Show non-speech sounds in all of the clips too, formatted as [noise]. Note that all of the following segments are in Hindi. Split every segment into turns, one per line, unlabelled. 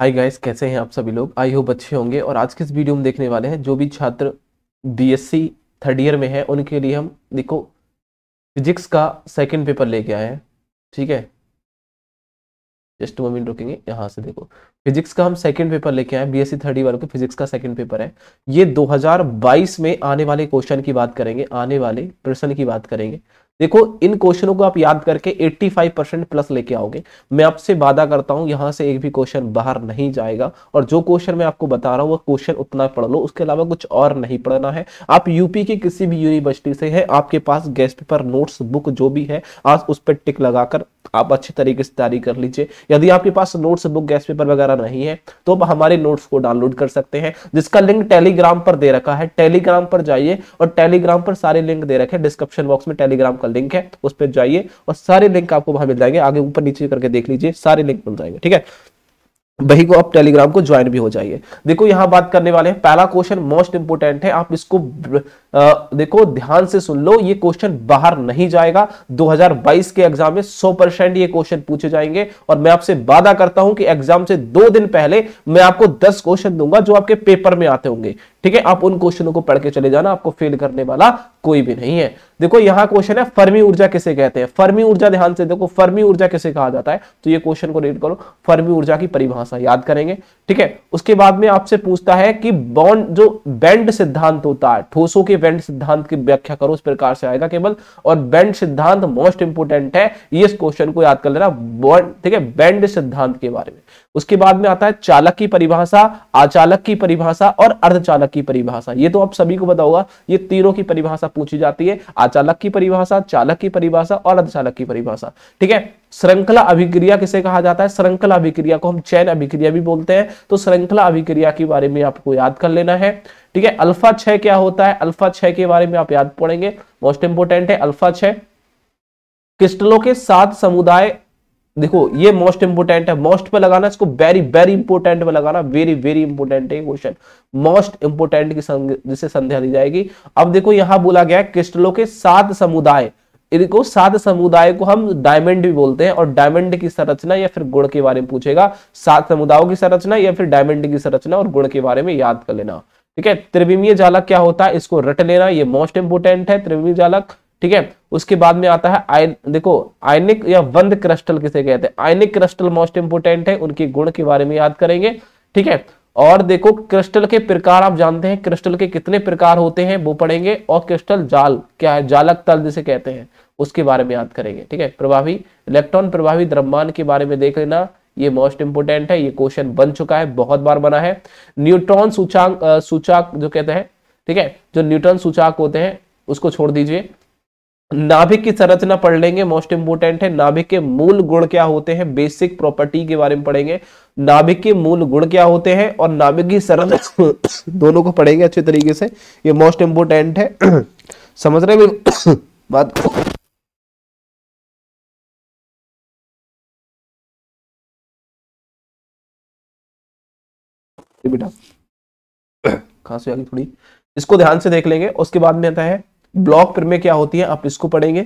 हाय गाइस कैसे हैं आप सभी लोग आई होप अच्छे होंगे और आज के इस वीडियो में देखने वाले हैं जो भी छात्र बीएससी थर्ड ईयर में है उनके लिए हम देखो फिजिक्स का सेकंड पेपर लेके आए हैं ठीक है जस्ट मोमेंट रुकेंगे यहाँ से देखो फिजिक्स का हम सेकंड पेपर लेके आए बी एस सी थर्टी वालों के फिजिक्स का सेकंड पेपर है ये 2022 में आने वाले क्वेश्चन की बात करेंगे आने वाले प्रश्न की बात करेंगे देखो इन क्वेश्चनों को आप याद करके 85 परसेंट प्लस लेके आओगे मैं आपसे वादा करता हूं यहां से एक भी क्वेश्चन बाहर नहीं जाएगा और जो क्वेश्चन मैं आपको बता रहा हूं वह क्वेश्चन उतना पढ़ लो उसके अलावा कुछ और नहीं पढ़ना है आप यूपी की किसी भी यूनिवर्सिटी से है आपके पास गैस पेपर नोट्स बुक जो भी है आज उस पर टिक लगाकर आप अच्छे तरीके से तैयारी कर लीजिए यदि आपके पास नोट्स बुक गैस पेपर वगैरह वगैरह नहीं है तो आप हमारे नोट्स को डाउनलोड कर सकते हैं जिसका लिंक टेलीग्राम पर दे रखा है टेलीग्राम पर जाइए और टेलीग्राम पर सारे लिंक दे रखे डिस्क्रिप्शन बॉक्स में टेलीग्राम का लिंक है उस पर जाइए और सारे लिंक आपको वहां मिल जाएंगे आगे ऊपर नीचे करके देख लीजिए सारे लिंक मिल जाएंगे ठीक है वही को आप टेलीग्राम को ज्वाइन भी हो जाइए देखो यहां बात करने वाले हैं पहला क्वेश्चन मोस्ट इंपोर्टेंट है आप इसको देखो ध्यान से सुन लो ये क्वेश्चन बाहर नहीं जाएगा 2022 के एग्जाम में 100 परसेंट ये क्वेश्चन पूछे जाएंगे और मैं आपसे वादा करता हूं कि एग्जाम से दो दिन पहले मैं आपको 10 क्वेश्चन दूंगा जो आपके पेपर में आते होंगे ठीक है आप उन क्वेश्चनों को पढ़ के चले जाना आपको फेल करने वाला कोई भी नहीं है देखो यहां क्वेश्चन है फर्मी ऊर्जा किसे कहते हैं फर्मी ऊर्जा ध्यान से देखो फर्मी ऊर्जा किसे कहा जाता है तो ये क्वेश्चन को रीड करो फर्मी ऊर्जा की परिभाषा याद करेंगे ठीक है उसके बाद में आपसे पूछता है कि बॉन्ड जो बैंड सिद्धांत होता है ठोसों के बैंड सिद्धांत की व्याख्या करो उस प्रकार से आएगा केवल और बैंड सिद्धांत मोस्ट इंपोर्टेंट है इस क्वेश्चन को याद कर लेना ठीक है बैंड सिद्धांत के बारे में उसके बाद में आता है चालक की परिभाषा आचालक की परिभाषा और अर्धचालक की परिभाषा ये तो आप सभी को बताओगा ये तीनों की परिभाषा पूछी जाती है आचालक की परिभाषा चालक की परिभाषा और अर्धचालक की परिभाषा ठीक है श्रृंखला अभिक्रिया किसे कहा जाता है श्रृंखला अभिक्रिया को हम चैन अभिक्रिया भी बोलते हैं तो श्रृंखला अभिक्रिया के बारे में आपको याद कर लेना है ठीक है अल्फा छ क्या होता है अल्फा छ के बारे में आप याद पड़ेंगे मोस्ट इंपोर्टेंट है अल्फा छ क्रिस्टलों के सात समुदाय देखो ये मोस्ट इंपोर्टेंट है मोस्ट पे लगाना इसको वेरी वेरी इंपोर्टेंट पे लगाना वेरी वेरी इंपोर्टेंट है क्वेश्चन मोस्ट इंपोर्टेंट की जिसे संध्या दी जाएगी अब देखो यहां बोला गया क्रिस्टलों के सात समुदाय इनको सात समुदाय को हम डायमंड भी बोलते हैं और डायमंड की संरचना या फिर गुण के बारे में पूछेगा सात समुदायों की संरचना या फिर डायमंड की संरचना और गुण के बारे में याद कर लेना ठीक है त्रिविमीय जालक क्या होता है इसको रट लेना ये मोस्ट इंपोर्टेंट है त्रिविमीय जालक ठीक है उसके बाद में आता है आय देखो आयनिक या वंद क्रस्टल किसे कहते हैं आयनिक क्रस्टल मोस्ट इंपोर्टेंट है उनके गुण के बारे में याद करेंगे ठीक है और देखो क्रिस्टल के प्रकार आप जानते हैं क्रिस्टल के कितने प्रकार होते हैं वो पढ़ेंगे और क्रिस्टल जाल क्या है जालक तल जिसे कहते हैं उसके बारे में याद करेंगे ठीक है प्रभावी इलेक्ट्रॉन प्रभावी द्रव्यमान के बारे में देख लेना ये मोस्ट इंपोर्टेंट है ये क्वेश्चन बन चुका है बहुत बार बना है न्यूट्रॉन सूचांक सूचाक जो कहते हैं ठीक है जो न्यूट्रॉन सूचाक होते हैं उसको छोड़ दीजिए नाभिक की संरचना पढ़ लेंगे मोस्ट इंपोर्टेंट है नाभिक के मूल गुण क्या होते हैं बेसिक प्रॉपर्टी के बारे में पढ़ेंगे नाभिक के मूल गुण क्या होते हैं और नाभिक की संरचना [coughs] दोनों को पढ़ेंगे अच्छे तरीके से ये मोस्ट इंपोर्टेंट है [coughs] समझ रहे [coughs] बात बेटा खास थोड़ी इसको ध्यान से देख लेंगे उसके बाद में आता है ब्लॉक प्रमेय क्या होती है आप इसको पढ़ेंगे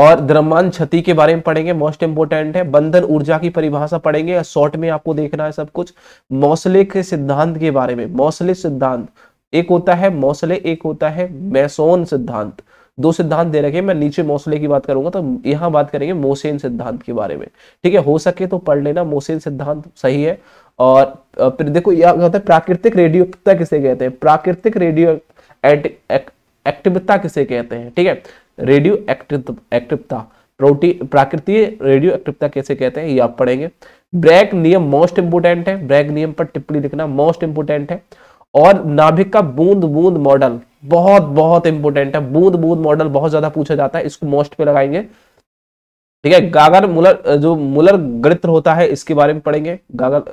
और द्रव्यमान क्षति के बारे में पढ़ेंगे मोस्ट इंपोर्टेंट है बंधन ऊर्जा की परिभाषा पढ़ेंगे शॉर्ट में आपको देखना है सब कुछ मौसले के सिद्धांत के बारे में मौसले सिद्धांत एक होता है मौसले एक होता है मैसोन सिद्धांत दो सिद्धांत दे रखे मैं नीचे मौसले की बात करूंगा तो यहां बात करेंगे मोसेन सिद्धांत के बारे में ठीक है हो सके तो पढ़ लेना मोसेन सिद्धांत सही है और देखो यह होता है प्राकृतिक रेडियो किसे कहते हैं प्राकृतिक रेडियो एक्टिवता किसे कहते हैं ठीक है रेडियो एक्टिव एक्टिवता प्राकृतिक रेडियो एक्टिवता कैसे कहते हैं ये आप पढ़ेंगे ब्रैक नियम मोस्ट इंपोर्टेंट है ब्रैक नियम पर टिप्पणी लिखना मोस्ट इंपोर्टेंट है और नाभिक का बूंद बूंद मॉडल बहुत बहुत इंपोर्टेंट है बूंद बूंद मॉडल बहुत ज्यादा पूछा जाता है इसको मोस्ट पे लगाएंगे ठीक है गागर मुलर जो मुलर गणित्र होता है इसके बारे में पढ़ेंगे गागर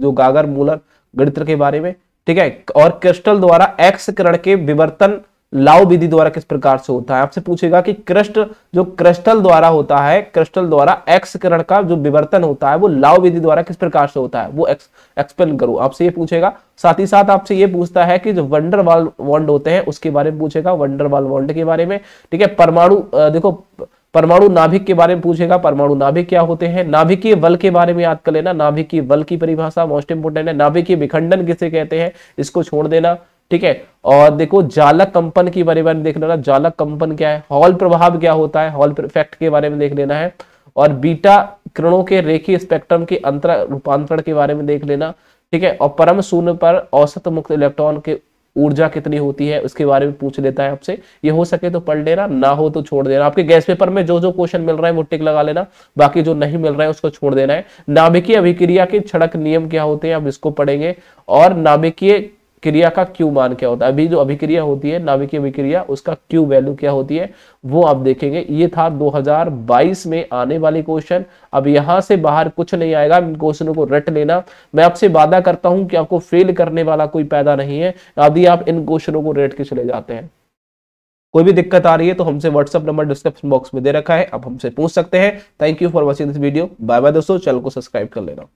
जो गागर मुलर गणित्र के बारे में ठीक है और क्रिस्टल द्वारा एक्स किरण के विवर्तन लाव विधि द्वारा किस प्रकार से होता है आपसे पूछेगा कि क्रस्ट जो क्रिस्टल द्वारा होता है क्रिस्टल द्वारा एक्स किरण का जो विवर्तन होता है वो लाव विधि द्वारा किस प्रकार से होता है वो एक्स एक्सप्लेन करो आपसे ये पूछेगा साथ ही साथ आपसे ये पूछता है कि जो वंडर वाल वॉन्ड होते हैं उसके बारे में पूछेगा वंडर वाल वॉन्ड के बारे में ठीक है परमाणु देखो परमाणु नाभिक के बारे में पूछेगा परमाणु नाभिक क्या होते हैं नाभिकीय बल के बारे में याद कर लेना नाभिकीय बल की परिभाषा मोस्ट इंपोर्टेंट है नाभिकीय विखंडन किसे कहते हैं इसको छोड़ देना ठीक है और देखो जालक कंपन के बारे में देख लेना जालक कंपन क्या है हॉल प्रभाव क्या होता है हॉल इफेक्ट के बारे में देख लेना है और बीटा किरणों के रेखी स्पेक्ट्रम के अंतर रूपांतरण के बारे में देख लेना ठीक है और परम शून्य पर औसत मुक्त इलेक्ट्रॉन के ऊर्जा कितनी होती है उसके बारे में पूछ लेता है आपसे ये हो सके तो पढ़ लेना ना हो तो छोड़ देना आपके गैस पेपर में जो जो क्वेश्चन मिल रहा है वो टिक लगा लेना बाकी जो नहीं मिल रहा है उसको छोड़ देना है नाभिकीय अभिक्रिया के छड़क नियम क्या होते हैं आप इसको पढ़ेंगे और नाभिकीय क्रिया का क्यू मान क्या होता है अभी जो अभिक्रिया होती है नाभिक अभिक्रिया उसका क्यू वैल्यू क्या होती है वो आप देखेंगे ये था 2022 में आने वाले क्वेश्चन अब यहां से बाहर कुछ नहीं आएगा इन क्वेश्चनों को रट लेना मैं आपसे वादा करता हूं कि आपको फेल करने वाला कोई पैदा नहीं है यदि आप इन क्वेश्चनों को रट के चले जाते हैं कोई भी दिक्कत आ रही है तो हमसे व्हाट्सअप नंबर डिस्क्रिप्शन बॉक्स में दे रखा है आप हमसे पूछ सकते हैं thank you for watching this video bye bye दोस्तों चैनल को सब्सक्राइब कर लेना